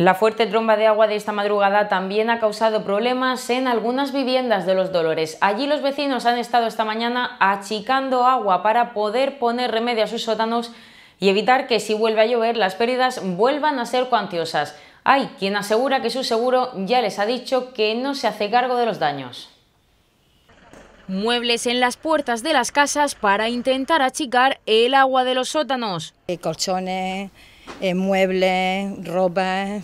La fuerte tromba de agua de esta madrugada también ha causado problemas en algunas viviendas de los Dolores. Allí los vecinos han estado esta mañana achicando agua para poder poner remedio a sus sótanos y evitar que si vuelve a llover las pérdidas vuelvan a ser cuantiosas. Hay quien asegura que su seguro ya les ha dicho que no se hace cargo de los daños. Muebles en las puertas de las casas para intentar achicar el agua de los sótanos. Eh, colchones, eh, muebles, ropa,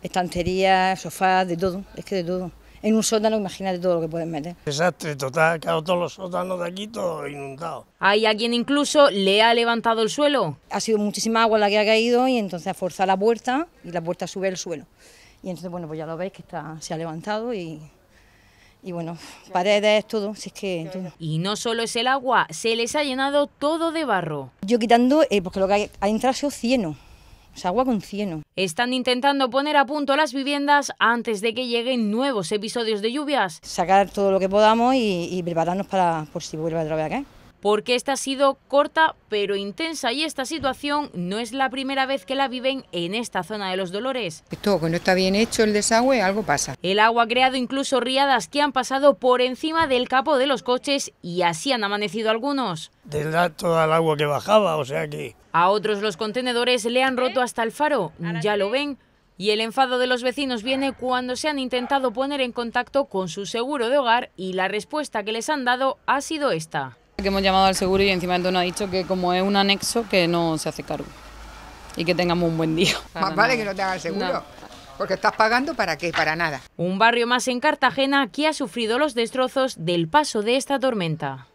estanterías, sofás, de todo, es que de todo. En un sótano, imagínate todo lo que pueden meter. Desastre total, quedado todos los sótanos de aquí, todo inundado. ¿Hay alguien incluso le ha levantado el suelo? Ha sido muchísima agua la que ha caído y entonces ha forzado la puerta y la puerta sube el suelo. Y entonces, bueno, pues ya lo veis que está, se ha levantado y y bueno, paredes, todo, si es que... Y no solo es el agua, se les ha llenado todo de barro. Yo quitando, eh, porque lo que ha, entrado ha sido cieno, sea, agua con cieno. Están intentando poner a punto las viviendas antes de que lleguen nuevos episodios de lluvias. Sacar todo lo que podamos y, prepararnos para por si vuelve otra vez porque esta ha sido corta pero intensa y esta situación no es la primera vez que la viven en esta zona de los dolores. Esto que no está bien hecho el desagüe, algo pasa. El agua ha creado incluso riadas que han pasado por encima del capo de los coches y así han amanecido algunos. toda el agua que bajaba, o sea que... A otros los contenedores le han roto hasta el faro, ya lo ven, y el enfado de los vecinos viene cuando se han intentado poner en contacto con su seguro de hogar y la respuesta que les han dado ha sido esta. Que hemos llamado al seguro y encima todo nos ha dicho que como es un anexo que no se hace cargo y que tengamos un buen día. Más vale que no te haga el seguro. Porque estás pagando para qué, para nada. Un barrio más en Cartagena que ha sufrido los destrozos del paso de esta tormenta.